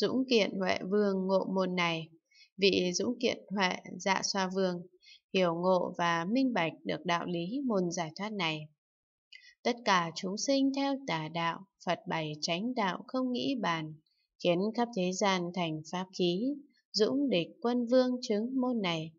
Dũng Kiện Huệ Vương ngộ môn này. Vị Dũng Kiện Huệ Dạ Xoa Vương hiểu ngộ và minh bạch được đạo lý môn giải thoát này. Tất cả chúng sinh theo tà đạo, Phật bày tránh đạo không nghĩ bàn, khiến khắp thế gian thành pháp khí, dũng địch quân vương chứng môn này.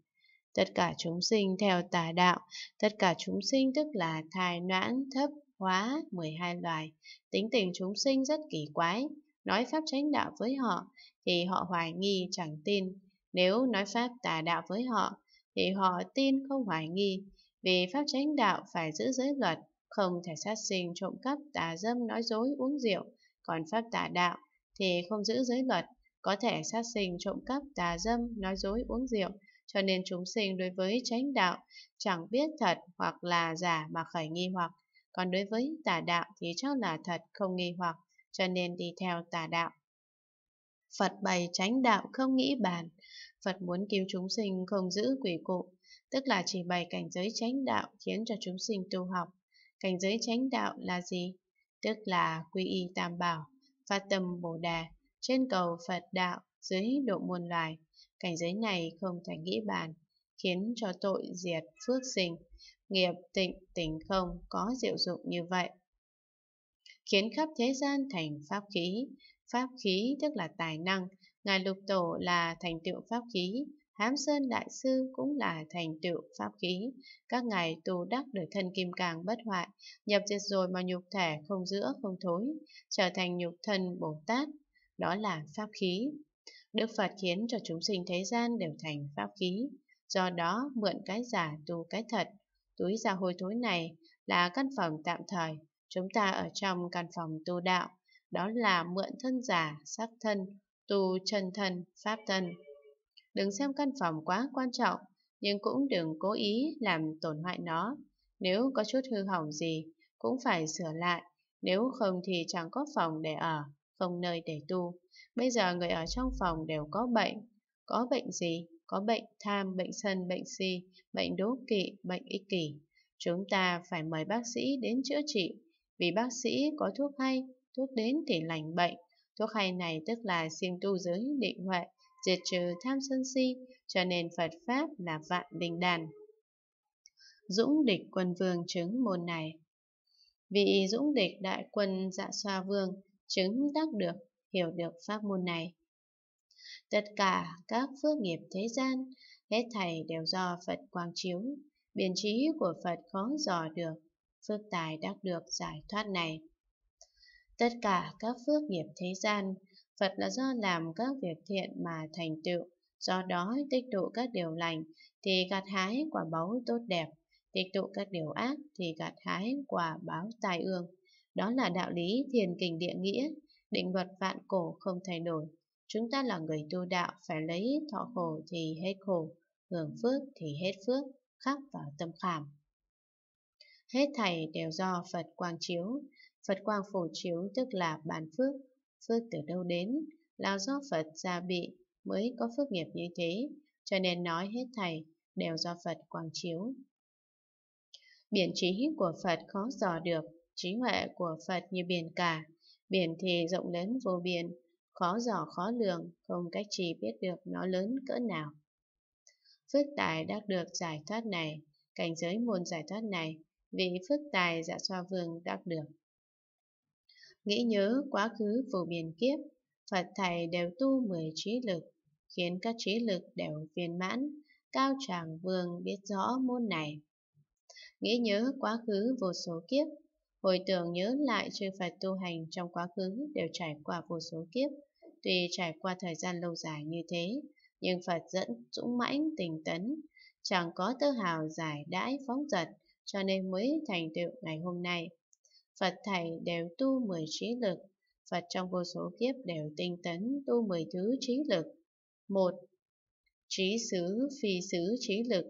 Tất cả chúng sinh theo tà đạo, tất cả chúng sinh tức là thai noãn thấp hóa 12 loài, tính tình chúng sinh rất kỳ quái, nói pháp chánh đạo với họ thì họ hoài nghi chẳng tin. Nếu nói pháp tà đạo với họ thì họ tin không hoài nghi. Vì pháp chánh đạo phải giữ giới luật, không thể sát sinh, trộm cắp, tà dâm, nói dối, uống rượu. Còn pháp tà đạo thì không giữ giới luật, có thể sát sinh, trộm cắp, tà dâm, nói dối, uống rượu. Cho nên chúng sinh đối với chánh đạo chẳng biết thật hoặc là giả mà khởi nghi hoặc. Còn đối với tà đạo thì chắc là thật không nghi hoặc cho nên đi theo tà đạo. Phật bày tránh đạo không nghĩ bàn, Phật muốn cứu chúng sinh không giữ quỷ cụ, tức là chỉ bày cảnh giới tránh đạo khiến cho chúng sinh tu học. Cảnh giới tránh đạo là gì? Tức là quy y tam bảo, phát tâm bồ đà, trên cầu Phật đạo, dưới độ muôn loài. Cảnh giới này không thể nghĩ bàn, khiến cho tội diệt phước sinh, nghiệp tịnh tỉnh không có diệu dụng như vậy khiến khắp thế gian thành pháp khí. Pháp khí tức là tài năng, Ngài Lục Tổ là thành tựu pháp khí, Hám Sơn Đại Sư cũng là thành tựu pháp khí. Các ngài tu đắc được thân kim càng bất hoại, nhập diệt rồi mà nhục thể không giữa không thối, trở thành nhục thân Bồ Tát. Đó là pháp khí. Đức Phật khiến cho chúng sinh thế gian đều thành pháp khí. Do đó mượn cái giả tu cái thật. Túi giả hôi thối này là căn phòng tạm thời chúng ta ở trong căn phòng tu đạo, đó là mượn thân giả, sắc thân, tu chân thân, pháp thân. Đừng xem căn phòng quá quan trọng, nhưng cũng đừng cố ý làm tổn hoại nó. Nếu có chút hư hỏng gì, cũng phải sửa lại, nếu không thì chẳng có phòng để ở, không nơi để tu. Bây giờ người ở trong phòng đều có bệnh. Có bệnh gì? Có bệnh tham, bệnh sân, bệnh si, bệnh đố kỵ, bệnh ích kỷ. Chúng ta phải mời bác sĩ đến chữa trị vì bác sĩ có thuốc hay, thuốc đến thì lành bệnh. Thuốc hay này tức là siêng tu giới định huệ, diệt trừ tham sân si, cho nên Phật Pháp là vạn đình đàn. Dũng địch quân vương chứng môn này Vị dũng địch đại quân dạ xoa vương chứng đắc được, hiểu được pháp môn này. Tất cả các phước nghiệp thế gian, hết thảy đều do Phật quang chiếu, biện trí của Phật khó dò được, phước tài đắc được giải thoát này. Tất cả các phước nghiệp thế gian, Phật là do làm các việc thiện mà thành tựu, do đó tích tụ các điều lành thì gặt hái quả báu tốt đẹp, tích tụ các điều ác thì gặt hái quả báo tai ương. Đó là đạo lý thiền kình địa nghĩa, định luật vạn cổ không thay đổi. Chúng ta là người tu đạo phải lấy thọ khổ thì hết khổ, hưởng phước thì hết phước, khắc vào tâm khảm. Hết thảy đều do Phật Quang Chiếu. Phật Quang Phổ Chiếu tức là bản phước. Phước từ đâu đến? Là do Phật gia bị mới có phước nghiệp như thế. Cho nên nói hết thảy đều do Phật Quang Chiếu. Biển trí của Phật khó dò được, trí huệ của Phật như biển cả. Biển thì rộng lớn vô biên, khó dò khó lường, không cách gì biết được nó lớn cỡ nào. Phước tài đắc được giải thoát này, cảnh giới môn giải thoát này, vị phước tài dạ xoa vương đắc được. Nghĩ nhớ quá khứ vô biên kiếp, Phật Thầy đều tu mười trí lực, khiến các trí lực đều viên mãn, Cao Tràng Vương biết rõ môn này. Nghĩ nhớ quá khứ vô số kiếp, hồi tưởng nhớ lại chư Phật tu hành trong quá khứ đều trải qua vô số kiếp, tuy trải qua thời gian lâu dài như thế, nhưng Phật dẫn dũng mãnh, tình tấn, chẳng có tơ hào giải đãi phóng dật, cho nên mới thành tựu ngày hôm nay. Phật thầy đều tu 10 trí lực, Phật trong vô số kiếp đều tinh tấn tu 10 thứ trí lực. Một, Trí xứ phi xứ trí lực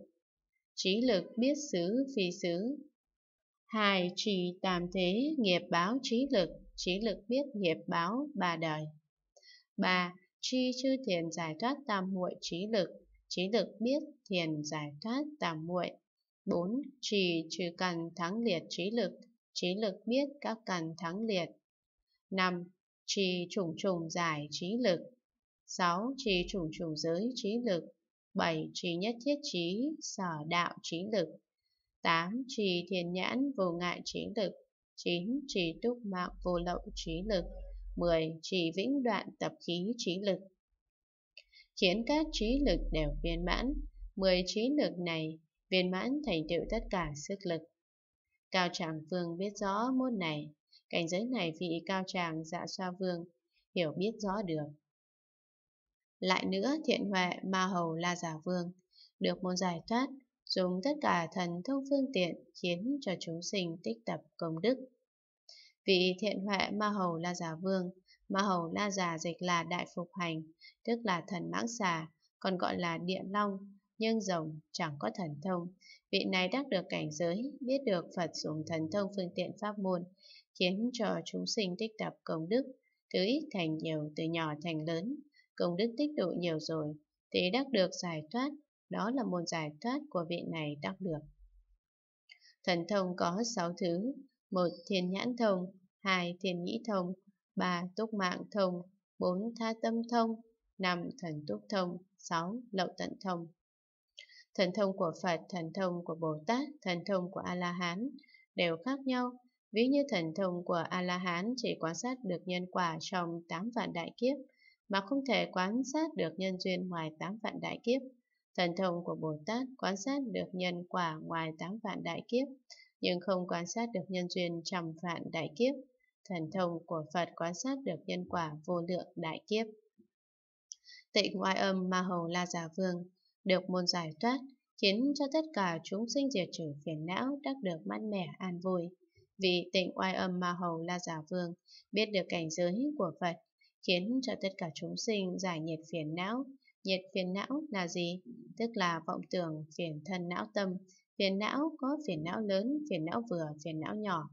Trí lực biết xứ phi xứ hai Trì tam thế nghiệp báo trí lực Trí lực biết nghiệp báo ba đời 3. Tri chư thiền giải thoát tam muội trí lực Trí lực biết thiền giải thoát tam muội 4. Trì trừ cần thắng liệt trí lực, trí lực biết các cần thắng liệt. 5. Trì trùng trùng giải trí lực. 6. Trì trùng trùng giới trí lực. 7. Trì nhất thiết trí, sở đạo trí lực. 8. Trì thiền nhãn vô ngại trí lực. 9. Trì túc mạng vô lậu trí lực. 10. Trì vĩnh đoạn tập khí trí lực. Khiến các trí lực đều viên mãn. 10 trí lực này viên mãn thành tựu tất cả sức lực. Cao Tràng Vương biết rõ môn này, cảnh giới này vị Cao Tràng Dạ Xoa Vương hiểu biết rõ được. Lại nữa thiện huệ ma hầu La Giả Vương được môn giải thoát, dùng tất cả thần thông phương tiện khiến cho chúng sinh tích tập công đức. Vị thiện huệ ma hầu La Giả Vương, ma hầu La Giả dịch là đại phục hành, tức là thần mãng xà, còn gọi là địa long, nhưng rồng chẳng có thần thông. Vị này đắc được cảnh giới, biết được Phật dùng thần thông phương tiện pháp môn, khiến cho chúng sinh tích tập công đức, từ ít thành nhiều, từ nhỏ thành lớn, công đức tích tụ nhiều rồi, thì đắc được giải thoát, đó là môn giải thoát của vị này đắc được. Thần thông có 6 thứ, một Thiên nhãn thông, hai Thiên nghĩ thông, ba Túc mạng thông, bốn Tha tâm thông, năm Thần túc thông, sáu Lậu tận thông. Thần thông của Phật, thần thông của Bồ Tát, thần thông của A-la-hán đều khác nhau. Ví như thần thông của A-la-hán chỉ quan sát được nhân quả trong 8 vạn đại kiếp, mà không thể quan sát được nhân duyên ngoài 8 vạn đại kiếp. Thần thông của Bồ Tát quan sát được nhân quả ngoài 8 vạn đại kiếp, nhưng không quan sát được nhân duyên trăm vạn đại kiếp. Thần thông của Phật quan sát được nhân quả vô lượng đại kiếp. Tịnh ngoại âm Ma Hầu La Già Vương được môn giải thoát, khiến cho tất cả chúng sinh diệt trừ phiền não đắc được mát mẻ an vui. Vì tịnh oai âm ma hầu La Giả Vương biết được cảnh giới của Phật, khiến cho tất cả chúng sinh giải nhiệt phiền não. Nhiệt phiền não là gì? Tức là vọng tưởng phiền thân não tâm. Phiền não có phiền não lớn, phiền não vừa, phiền não nhỏ.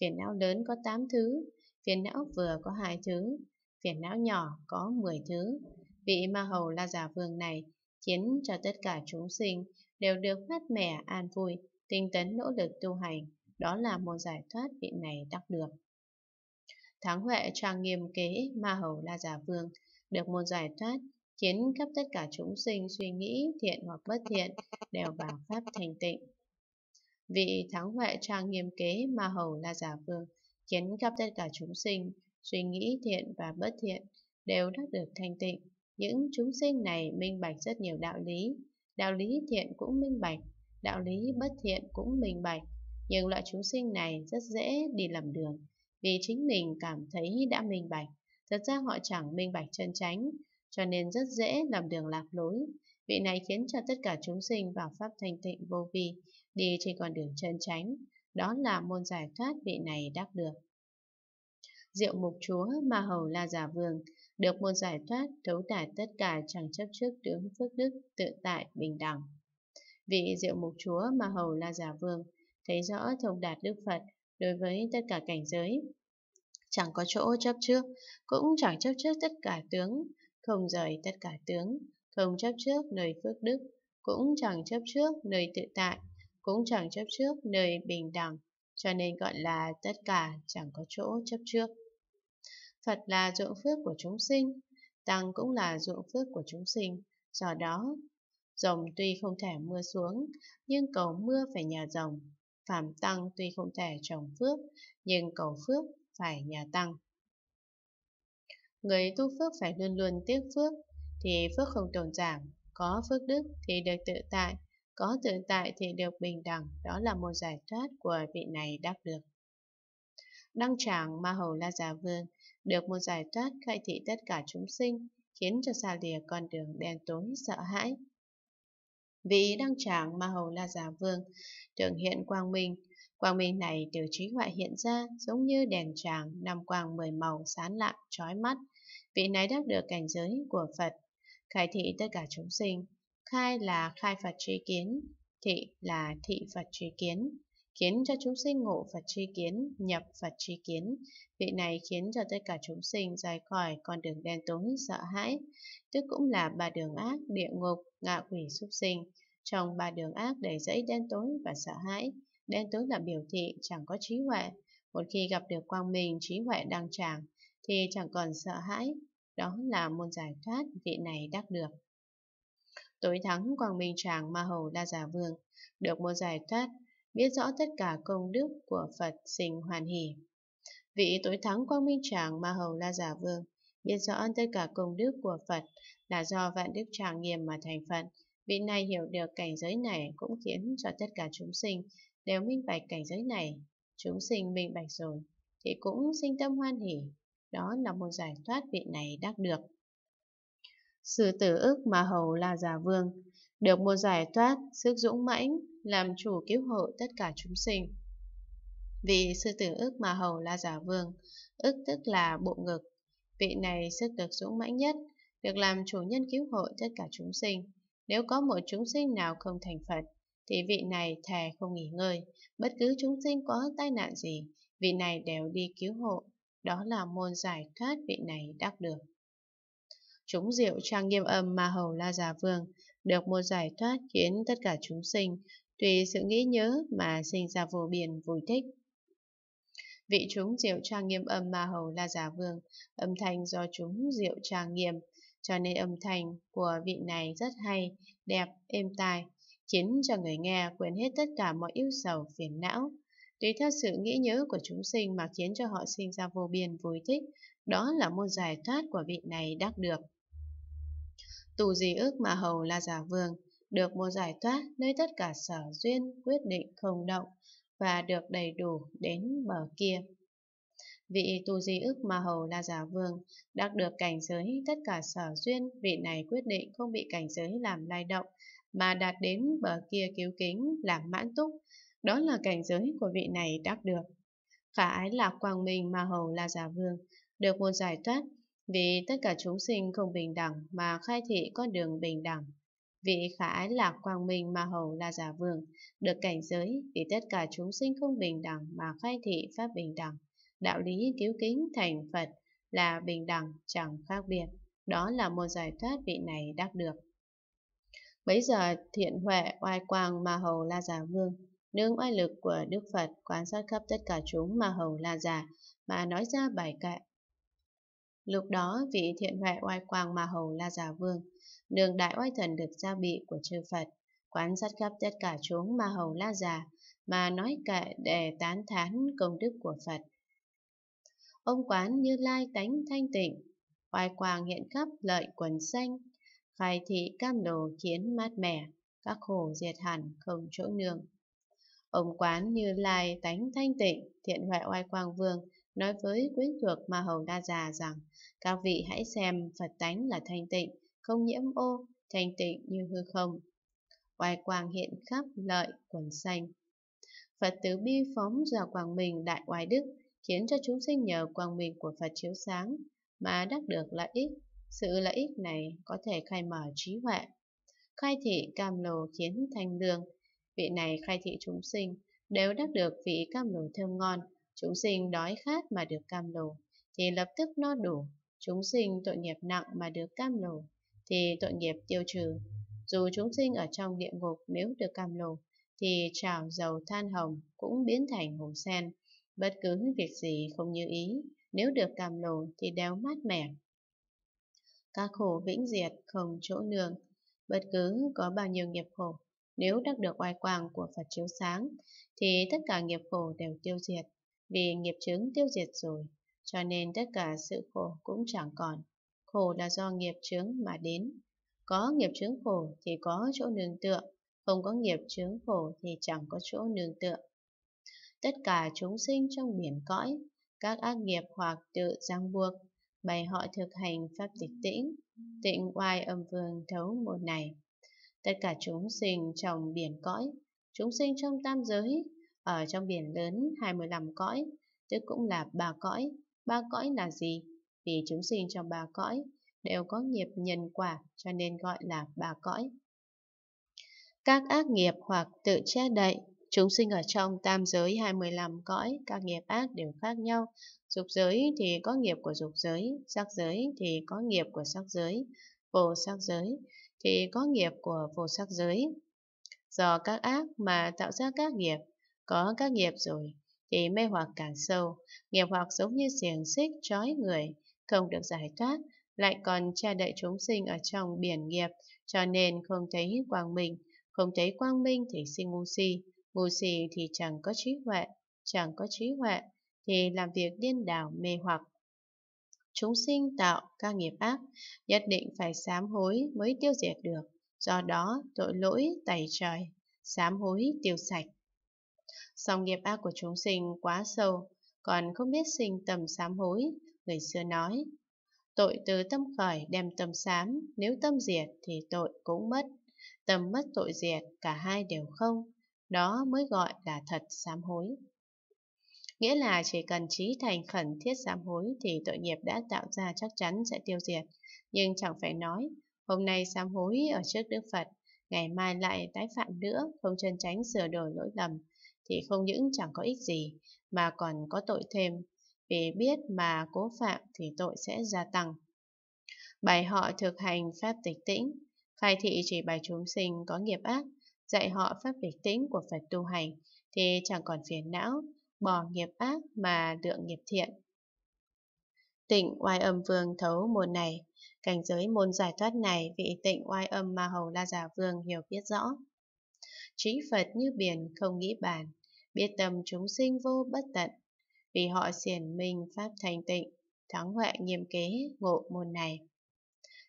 Phiền não lớn có 8 thứ, phiền não vừa có hai thứ, phiền não nhỏ có 10 thứ. Vị ma hầu La Giả Vương này khiến cho tất cả chúng sinh đều được mát mẻ, an vui, tinh tấn nỗ lực tu hành, đó là một giải thoát vị này đắc được. Thắng Huệ trang nghiêm kế Ma Hầu La Già Vương, được một giải thoát, khiến khắp tất cả chúng sinh suy nghĩ thiện hoặc bất thiện đều vào pháp thành tịnh. Vị Thắng Huệ trang nghiêm kế Ma Hầu La Già Vương, khiến khắp tất cả chúng sinh suy nghĩ thiện và bất thiện đều đắc được thanh tịnh những chúng sinh này minh bạch rất nhiều đạo lý, đạo lý thiện cũng minh bạch, đạo lý bất thiện cũng minh bạch, nhưng loại chúng sinh này rất dễ đi lầm đường, vì chính mình cảm thấy đã minh bạch, thật ra họ chẳng minh bạch chân tránh, cho nên rất dễ lầm đường lạc lối. Vị này khiến cho tất cả chúng sinh vào pháp thanh tịnh vô vi, đi trên con đường chân tránh, đó là môn giải thoát vị này đắc được. Diệu mục chúa mà hầu La Giả Vương được một giải thoát thấu tải tất cả chẳng chấp trước tướng phước đức tự tại bình đẳng. Vị diệu mục chúa mà hầu La Giả Vương thấy rõ thông đạt Đức Phật đối với tất cả cảnh giới. Chẳng có chỗ chấp trước, cũng chẳng chấp trước tất cả tướng, không rời tất cả tướng, không chấp trước nơi phước đức, cũng chẳng chấp trước nơi tự tại, cũng chẳng chấp trước nơi bình đẳng, cho nên gọi là tất cả chẳng có chỗ chấp trước. Phật là ruộng phước của chúng sinh, Tăng cũng là ruộng phước của chúng sinh, do đó, rồng tuy không thể mưa xuống, nhưng cầu mưa phải nhờ rồng. Phạm Tăng tuy không thể trồng phước, nhưng cầu phước phải nhờ Tăng. Người tu phước phải luôn luôn tiếc phước, thì phước không tồn giảm, có phước đức thì được tự tại, có tự tại thì được bình đẳng, đó là một giải thoát của vị này đắc được đăng tràng ma hầu la già vương được một giải thoát khai thị tất cả chúng sinh khiến cho xa lìa con đường đen tối sợ hãi Vị đăng tràng ma hầu la già vương thường hiện quang minh quang minh này từ trí ngoại hiện ra giống như đèn tràng năm quang mười màu sán lạ trói mắt vị này đắc được cảnh giới của phật khai thị tất cả chúng sinh khai là khai phật trí kiến thị là thị phật trí kiến khiến cho chúng sinh ngộ Phật tri kiến, nhập Phật tri kiến. Vị này khiến cho tất cả chúng sinh rời khỏi con đường đen tối sợ hãi, tức cũng là ba đường ác, địa ngục, ngạ quỷ súc sinh. Trong ba đường ác đầy dẫy đen tối và sợ hãi, đen tối là biểu thị chẳng có trí huệ. Một khi gặp được quang minh trí huệ đang tràng, thì chẳng còn sợ hãi. Đó là môn giải thoát vị này đắc được. Tối thắng quang minh tràng ma hầu đa giả vương, được môn giải thoát biết rõ tất cả công đức của Phật sinh hoàn hỷ. Vị tối thắng quang minh tràng Ma Hầu La Giả Vương biết rõ tất cả công đức của Phật là do vạn đức tràng nghiêm mà thành Phật. Vị này hiểu được cảnh giới này cũng khiến cho tất cả chúng sinh đều minh bạch cảnh giới này. Chúng sinh minh bạch rồi thì cũng sinh tâm hoan hỷ. Đó là một giải thoát vị này đắc được. sự tử ức Ma hầu La giả vương, được một giải thoát, sức dũng mãnh, làm chủ cứu hộ tất cả chúng sinh. Vị sư tử ức mà hầu là giả vương, ức tức là bộ ngực. Vị này sức được dũng mãnh nhất, được làm chủ nhân cứu hộ tất cả chúng sinh. Nếu có một chúng sinh nào không thành Phật, thì vị này thề không nghỉ ngơi. Bất cứ chúng sinh có tai nạn gì, vị này đều đi cứu hộ. Đó là môn giải thoát vị này đắc được. Chúng diệu trang nghiêm âm mà hầu la già vương, được một giải thoát khiến tất cả chúng sinh tùy sự nghĩ nhớ mà sinh ra vô biên vui thích. Vị chúng diệu trang nghiêm âm ma hầu La Giả Vương, âm thanh do chúng diệu trang nghiêm, cho nên âm thanh của vị này rất hay, đẹp, êm tai, khiến cho người nghe quên hết tất cả mọi ưu sầu phiền não. Tùy theo sự nghĩ nhớ của chúng sinh mà khiến cho họ sinh ra vô biên vui thích, đó là môn giải thoát của vị này đắc được. Tù gì ước mà hầu là giả vương, được một giải thoát nơi tất cả sở duyên quyết định không động và được đầy đủ đến bờ kia. Vị tu di ức mà hầu la giả vương, đắc được cảnh giới tất cả sở duyên, vị này quyết định không bị cảnh giới làm lay động, mà đạt đến bờ kia cứu kính, làm mãn túc. Đó là cảnh giới của vị này đắc được. Khả ái lạc quang minh mà hầu la giả vương, được một giải thoát vì tất cả chúng sinh không bình đẳng mà khai thị con đường bình đẳng. Vị khả ái lạc quang minh mà hầu là giả vương, được cảnh giới vì tất cả chúng sinh không bình đẳng mà khai thị pháp bình đẳng. Đạo lý cứu kính thành Phật là bình đẳng chẳng khác biệt. Đó là một giải thoát vị này đắc được. Bấy giờ thiện huệ oai quang mà hầu la giả vương, nương oai lực của Đức Phật quan sát khắp tất cả chúng mà hầu la giả mà nói ra bài kệ Lúc đó, vị thiện huệ oai quang mà hầu La Già Vương, đường đại oai thần được gia bị của chư Phật, quán sát khắp tất cả chúng mà hầu La Già, mà nói kệ để tán thán công đức của Phật. Ông quán như lai tánh thanh tịnh, oai quang hiện khắp lợi quần xanh, khai thị cam đồ khiến mát mẻ, các khổ diệt hẳn không chỗ nương. Ông quán như lai tánh thanh tịnh, thiện huệ oai quang vương, nói với quyến thuộc ma hầu đa già rằng các vị hãy xem Phật tánh là thanh tịnh, không nhiễm ô, thanh tịnh như hư không. Oai quang hiện khắp lợi quần xanh. Phật tử bi phóng ra quang mình đại oai đức, khiến cho chúng sinh nhờ quang minh của Phật chiếu sáng mà đắc được lợi ích. Sự lợi ích này có thể khai mở trí huệ. Khai thị cam lồ khiến thanh lương, vị này khai thị chúng sinh đều đắc được vị cam lồ thơm ngon, Chúng sinh đói khát mà được cam lồ, thì lập tức no đủ. Chúng sinh tội nghiệp nặng mà được cam lồ, thì tội nghiệp tiêu trừ. Dù chúng sinh ở trong địa ngục nếu được cam lồ, thì trào dầu than hồng cũng biến thành hồ sen. Bất cứ việc gì không như ý, nếu được cam lồ thì đều mát mẻ. Các khổ vĩnh diệt không chỗ nương, bất cứ có bao nhiêu nghiệp khổ, nếu đắc được oai quang của Phật chiếu sáng, thì tất cả nghiệp khổ đều tiêu diệt vì nghiệp chứng tiêu diệt rồi, cho nên tất cả sự khổ cũng chẳng còn. Khổ là do nghiệp chứng mà đến. Có nghiệp chứng khổ thì có chỗ nương tựa, không có nghiệp chứng khổ thì chẳng có chỗ nương tựa. Tất cả chúng sinh trong biển cõi, các ác nghiệp hoặc tự giang buộc, bày họ thực hành pháp tịch tĩnh, tịnh oai âm vương thấu một này. Tất cả chúng sinh trong biển cõi, chúng sinh trong tam giới, ở trong biển lớn 25 cõi, tức cũng là ba cõi. Ba cõi là gì? Vì chúng sinh trong ba cõi đều có nghiệp nhân quả cho nên gọi là ba cõi. Các ác nghiệp hoặc tự che đậy, chúng sinh ở trong tam giới 25 cõi, các nghiệp ác đều khác nhau. Dục giới thì có nghiệp của dục giới, sắc giới thì có nghiệp của sắc giới, vô sắc giới thì có nghiệp của vô sắc giới. Do các ác mà tạo ra các nghiệp, có các nghiệp rồi, thì mê hoặc càng sâu, nghiệp hoặc giống như xiềng xích trói người, không được giải thoát, lại còn che đậy chúng sinh ở trong biển nghiệp, cho nên không thấy quang minh, không thấy quang minh thì sinh ngu si, ngu si thì chẳng có trí huệ, chẳng có trí huệ thì làm việc điên đảo mê hoặc. Chúng sinh tạo các nghiệp ác, nhất định phải sám hối mới tiêu diệt được, do đó tội lỗi tẩy trời, sám hối tiêu sạch. Song nghiệp ác của chúng sinh quá sâu, còn không biết sinh tầm sám hối, người xưa nói. Tội từ tâm khởi đem tâm sám, nếu tâm diệt thì tội cũng mất. Tâm mất tội diệt, cả hai đều không, đó mới gọi là thật sám hối. Nghĩa là chỉ cần trí thành khẩn thiết sám hối thì tội nghiệp đã tạo ra chắc chắn sẽ tiêu diệt. Nhưng chẳng phải nói, hôm nay sám hối ở trước Đức Phật, ngày mai lại tái phạm nữa, không chân tránh sửa đổi lỗi lầm, thì không những chẳng có ích gì mà còn có tội thêm. Vì biết mà cố phạm thì tội sẽ gia tăng. Bày họ thực hành pháp tịch tĩnh, khai thị chỉ bài chúng sinh có nghiệp ác, dạy họ pháp tịch tĩnh của Phật tu hành thì chẳng còn phiền não, bỏ nghiệp ác mà lượng nghiệp thiện. Tịnh oai âm vương thấu môn này, cảnh giới môn giải thoát này vị tịnh oai âm ma hầu la giả vương hiểu biết rõ. Trí Phật như biển không nghĩ bàn, biết tâm chúng sinh vô bất tận, vì họ xiển minh pháp thành tịnh, thắng huệ nghiêm kế ngộ môn này.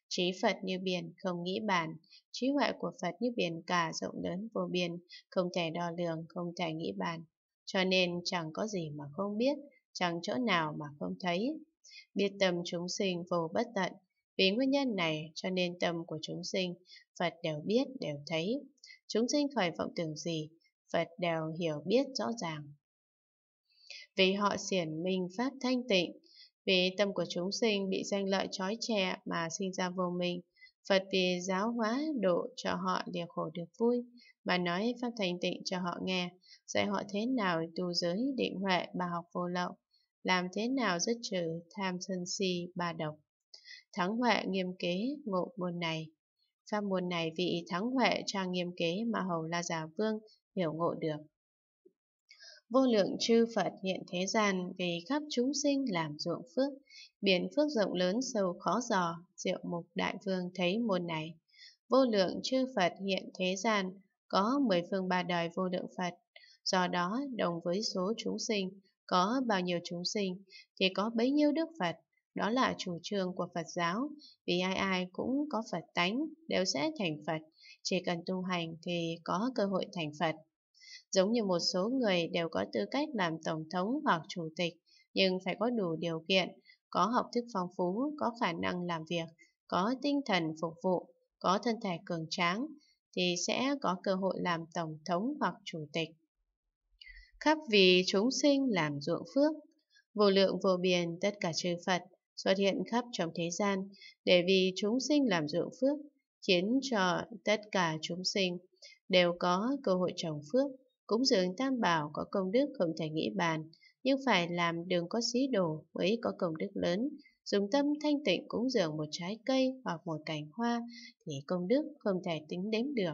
Trí Phật như biển không nghĩ bàn trí huệ của Phật như biển cả rộng lớn vô biên, không thể đo lường, không thể nghĩ bàn. Cho nên chẳng có gì mà không biết, chẳng chỗ nào mà không thấy. Biết tâm chúng sinh vô bất tận, vì nguyên nhân này cho nên tâm của chúng sinh, Phật đều biết, đều thấy. Chúng sinh khởi vọng tưởng gì, Phật đều hiểu biết rõ ràng. Vì họ xiển minh Pháp thanh tịnh, vì tâm của chúng sinh bị danh lợi trói chè mà sinh ra vô minh, Phật vì giáo hóa độ cho họ lìa khổ được vui, mà nói Pháp thanh tịnh cho họ nghe, dạy họ thế nào tu giới định huệ bà học vô lậu, làm thế nào dứt trừ tham sân si bà độc. Thắng huệ nghiêm kế ngộ môn này Pháp môn này vị thắng huệ trang nghiêm kế mà hầu La giả Vương hiểu ngộ được. Vô lượng chư Phật hiện thế gian vì khắp chúng sinh làm ruộng phước, biển phước rộng lớn sâu khó dò, diệu mục đại vương thấy môn này. Vô lượng chư Phật hiện thế gian có mười phương ba đời vô lượng Phật, do đó đồng với số chúng sinh, có bao nhiêu chúng sinh thì có bấy nhiêu Đức Phật. Đó là chủ trương của Phật giáo, vì ai ai cũng có Phật tánh, đều sẽ thành Phật, chỉ cần tu hành thì có cơ hội thành Phật. Giống như một số người đều có tư cách làm tổng thống hoặc chủ tịch, nhưng phải có đủ điều kiện, có học thức phong phú, có khả năng làm việc, có tinh thần phục vụ, có thân thể cường tráng, thì sẽ có cơ hội làm tổng thống hoặc chủ tịch. Khắp vì chúng sinh làm ruộng phước, vô lượng vô biên tất cả chư Phật xuất hiện khắp trong thế gian để vì chúng sinh làm ruộng phước khiến cho tất cả chúng sinh đều có cơ hội trồng phước. Cúng dường tam bảo có công đức không thể nghĩ bàn, nhưng phải làm đường có xí đồ mới có công đức lớn. Dùng tâm thanh tịnh cúng dường một trái cây hoặc một cành hoa thì công đức không thể tính đếm được.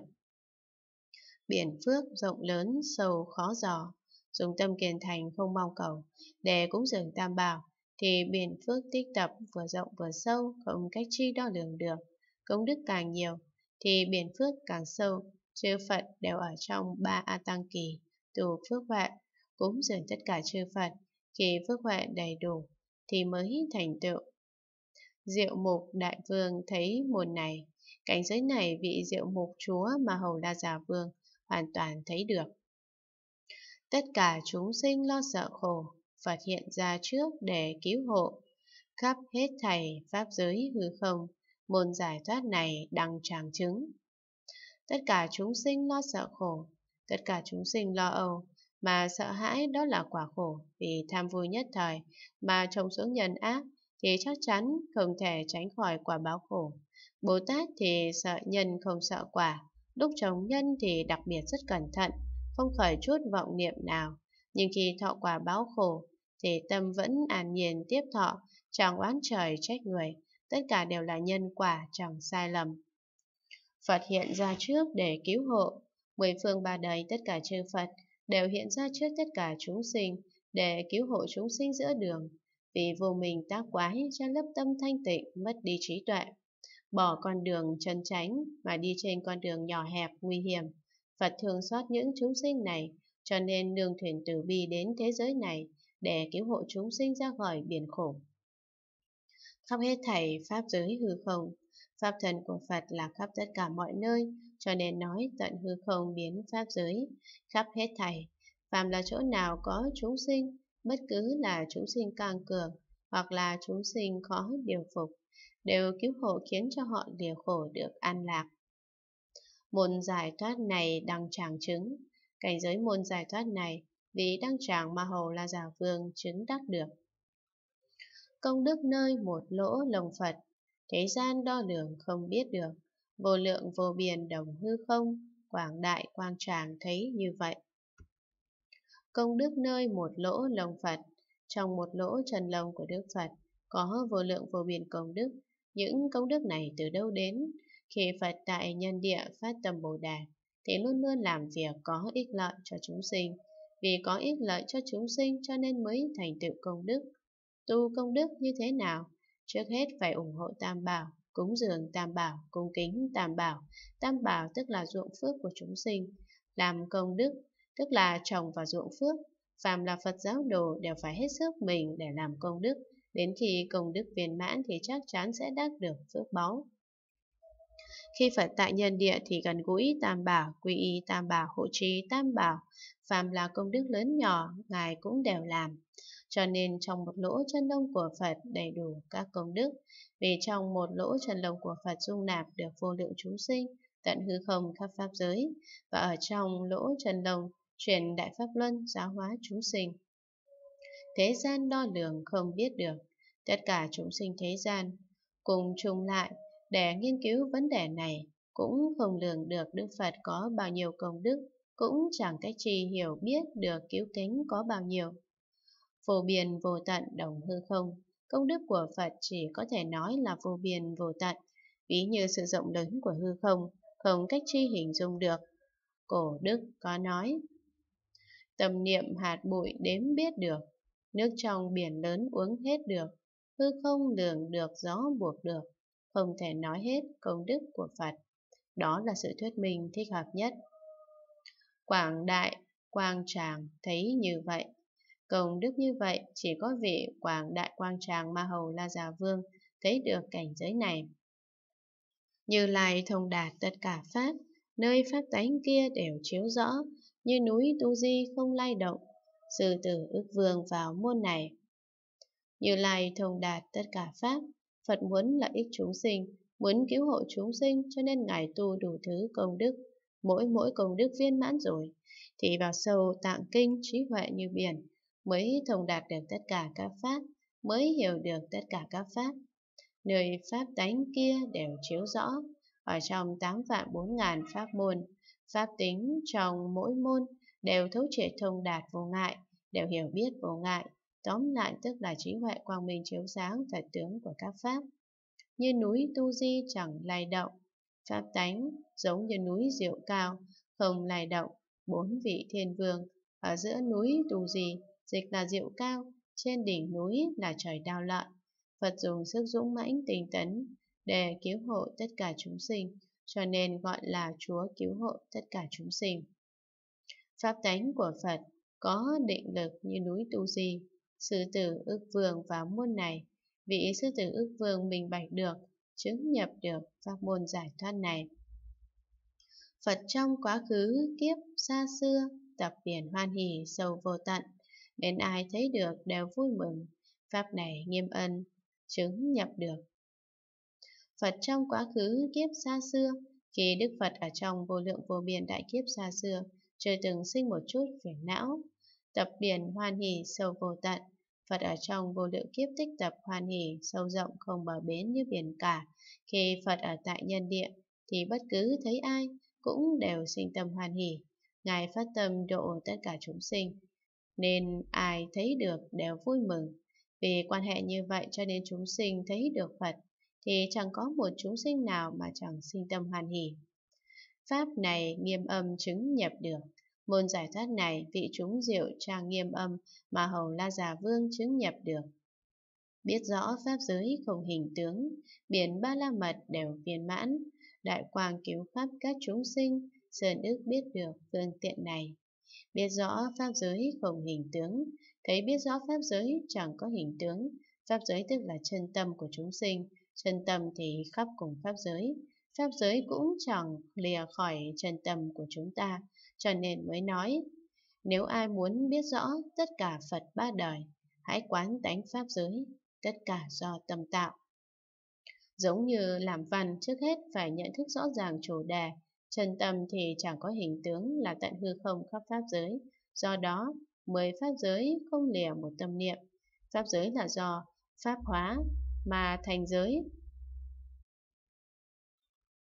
Biển phước rộng lớn, sâu khó dò, dùng tâm kiên thành không mong cầu, để cúng dường tam bảo thì biển phước tích tập vừa rộng vừa sâu không cách chi đo lường được công đức càng nhiều, thì biển phước càng sâu, chư Phật đều ở trong ba A Tăng Kỳ, tu phước huệ, cúng dường tất cả chư Phật, khi phước huệ đầy đủ, thì mới thành tựu. Diệu mục đại vương thấy mồn này, cảnh giới này vị diệu mục chúa mà hầu đa giả vương hoàn toàn thấy được. Tất cả chúng sinh lo sợ khổ, Phật hiện ra trước để cứu hộ, khắp hết thầy pháp giới hư không, môn giải thoát này đang tràng chứng. Tất cả chúng sinh lo sợ khổ, tất cả chúng sinh lo âu, mà sợ hãi đó là quả khổ vì tham vui nhất thời mà trồng xuống nhân ác thì chắc chắn không thể tránh khỏi quả báo khổ. Bồ Tát thì sợ nhân không sợ quả, lúc trồng nhân thì đặc biệt rất cẩn thận, không khởi chút vọng niệm nào. Nhưng khi thọ quả báo khổ thì tâm vẫn an nhiên tiếp thọ, chẳng oán trời trách người, tất cả đều là nhân quả chẳng sai lầm. Phật hiện ra trước để cứu hộ, mười phương ba đời tất cả chư Phật đều hiện ra trước tất cả chúng sinh để cứu hộ chúng sinh giữa đường, vì vô mình tác quái cho lớp tâm thanh tịnh mất đi trí tuệ, bỏ con đường chân chánh mà đi trên con đường nhỏ hẹp nguy hiểm. Phật thường xót những chúng sinh này, cho nên đường thuyền từ bi đến thế giới này để cứu hộ chúng sinh ra khỏi biển khổ khắp hết thảy pháp giới hư không. Pháp thân của Phật là khắp tất cả mọi nơi, cho nên nói tận hư không biến pháp giới, khắp hết thảy. Phàm là chỗ nào có chúng sinh, bất cứ là chúng sinh càng cường, hoặc là chúng sinh khó điều phục, đều cứu hộ khiến cho họ điều khổ được an lạc. Môn giải thoát này đăng tràng chứng, cảnh giới môn giải thoát này vì đăng tràng mà hầu là giả vương chứng đắc được công đức nơi một lỗ lồng Phật, thế gian đo lường không biết được, vô lượng vô biên đồng hư không, quảng đại quang tràng thấy như vậy. Công đức nơi một lỗ lồng Phật, trong một lỗ trần lồng của Đức Phật có vô lượng vô biên công đức, những công đức này từ đâu đến? Khi Phật tại nhân địa phát tâm Bồ Đà, thì luôn luôn làm việc có ích lợi cho chúng sinh. Vì có ích lợi cho chúng sinh cho nên mới thành tựu công đức tu công đức như thế nào? Trước hết phải ủng hộ Tam Bảo, cúng dường Tam Bảo, cung kính Tam Bảo. Tam Bảo tức là ruộng phước của chúng sinh. Làm công đức, tức là trồng vào ruộng phước. Phàm là Phật giáo đồ đều phải hết sức mình để làm công đức. Đến khi công đức viên mãn thì chắc chắn sẽ đắc được phước báu. Khi Phật tại nhân địa thì gần gũi Tam Bảo, quy y Tam Bảo, hộ trì Tam Bảo. Phàm là công đức lớn nhỏ, Ngài cũng đều làm cho nên trong một lỗ chân lông của Phật đầy đủ các công đức, vì trong một lỗ chân lông của Phật dung nạp được vô lượng chúng sinh, tận hư không khắp pháp giới, và ở trong lỗ chân lông truyền đại pháp luân giáo hóa chúng sinh. Thế gian đo lường không biết được, tất cả chúng sinh thế gian cùng chung lại để nghiên cứu vấn đề này cũng không lường được Đức Phật có bao nhiêu công đức, cũng chẳng cách chi hiểu biết được cứu kính có bao nhiêu vô biên vô tận đồng hư không. Công đức của Phật chỉ có thể nói là vô biên vô tận, ví như sự rộng lớn của hư không, không cách chi hình dung được. Cổ Đức có nói, tầm niệm hạt bụi đếm biết được, nước trong biển lớn uống hết được, hư không lường được gió buộc được, không thể nói hết công đức của Phật. Đó là sự thuyết minh thích hợp nhất. Quảng đại, quang tràng thấy như vậy, Công đức như vậy chỉ có vị quảng đại quang tràng Ma Hầu La Già Vương thấy được cảnh giới này. Như Lai thông đạt tất cả Pháp, nơi Pháp tánh kia đều chiếu rõ, như núi Tu Di không lay động, sư tử ước vương vào môn này. Như Lai thông đạt tất cả Pháp, Phật muốn lợi ích chúng sinh, muốn cứu hộ chúng sinh cho nên Ngài tu đủ thứ công đức, mỗi mỗi công đức viên mãn rồi, thì vào sâu tạng kinh trí huệ như biển, mới thông đạt được tất cả các pháp, mới hiểu được tất cả các pháp. Nơi pháp tánh kia đều chiếu rõ, ở trong tám vạn bốn ngàn pháp môn, pháp tính trong mỗi môn đều thấu triệt thông đạt vô ngại, đều hiểu biết vô ngại, tóm lại tức là trí huệ quang minh chiếu sáng thật tướng của các pháp. Như núi tu di chẳng lay động, pháp tánh giống như núi diệu cao, không lay động, bốn vị thiên vương, ở giữa núi tu di dịch là rượu cao, trên đỉnh núi là trời đao lợi. Phật dùng sức dũng mãnh tinh tấn để cứu hộ tất cả chúng sinh, cho nên gọi là Chúa cứu hộ tất cả chúng sinh. Pháp tánh của Phật có định lực như núi Tu Di, sư tử ước vương và môn này, vị sư tử ước vương mình bạch được, chứng nhập được pháp môn giải thoát này. Phật trong quá khứ kiếp xa xưa, tập biển hoan hỷ sâu vô tận, nên ai thấy được đều vui mừng. Pháp này nghiêm ân, chứng nhập được. Phật trong quá khứ kiếp xa xưa, khi Đức Phật ở trong vô lượng vô biên đại kiếp xa xưa, chưa từng sinh một chút phiền não, tập biển hoan hỷ sâu vô tận. Phật ở trong vô lượng kiếp tích tập hoan hỷ sâu rộng không bờ bến như biển cả. Khi Phật ở tại nhân địa, thì bất cứ thấy ai cũng đều sinh tâm hoan hỷ. Ngài phát tâm độ tất cả chúng sinh nên ai thấy được đều vui mừng. Vì quan hệ như vậy cho nên chúng sinh thấy được Phật, thì chẳng có một chúng sinh nào mà chẳng sinh tâm hoàn hỷ. Pháp này nghiêm âm chứng nhập được. Môn giải thoát này vị chúng diệu trang nghiêm âm mà Hầu La Già Vương chứng nhập được. Biết rõ Pháp giới không hình tướng, biển ba la mật đều viên mãn, đại quang cứu Pháp các chúng sinh, Sơn ước biết được phương tiện này biết rõ pháp giới không hình tướng, thấy biết rõ pháp giới chẳng có hình tướng, pháp giới tức là chân tâm của chúng sinh, chân tâm thì khắp cùng pháp giới, pháp giới cũng chẳng lìa khỏi chân tâm của chúng ta, cho nên mới nói, nếu ai muốn biết rõ tất cả Phật ba đời, hãy quán tánh pháp giới, tất cả do tâm tạo. Giống như làm văn trước hết phải nhận thức rõ ràng chủ đề, Chân tâm thì chẳng có hình tướng là tận hư không khắp pháp giới, do đó mười pháp giới không lìa một tâm niệm. Pháp giới là do pháp hóa, mà thành giới